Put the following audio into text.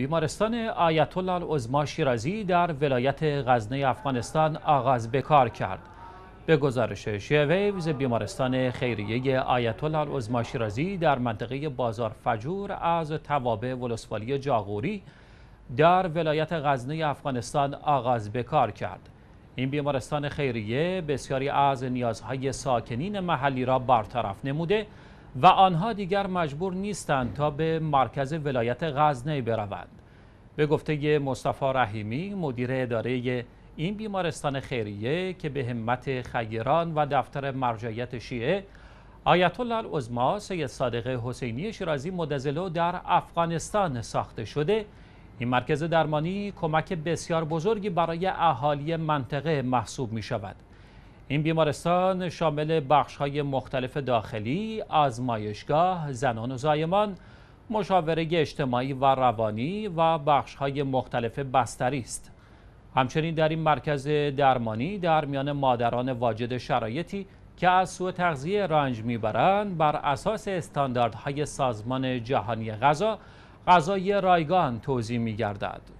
بیمارستان آیت الله شیرازی در ولایت غزنه افغانستان آغاز به کار کرد. به گزارش شیویوز بیمارستان خیریه آیت الله عظما شیرازی در منطقه بازار فجور از توابع ولسوالی جاغوری در ولایت غزنه افغانستان آغاز به کار کرد. این بیمارستان خیریه بسیاری از نیازهای ساکنین محلی را برطرف نموده و آنها دیگر مجبور نیستند تا به مرکز ولایت غزنه بروند به گفته مصطفی رحیمی مدیر اداره این بیمارستان خیریه که به همت خیران و دفتر مرجعیت شیعه آیت الله العظما سید صادق حسینی شیرازی مدزلو در افغانستان ساخته شده این مرکز درمانی کمک بسیار بزرگی برای اهالی منطقه محسوب می شود این بیمارستان شامل بخش های مختلف داخلی، آزمایشگاه، زنان و زایمان، مشاوره اجتماعی و روانی و بخش های مختلف بستری است. همچنین در این مرکز درمانی در میان مادران واجد شرایطی که از سوء تغذیه رنج میبرند بر اساس استانداردهای سازمان جهانی غذا غذای رایگان توضیح میگردد.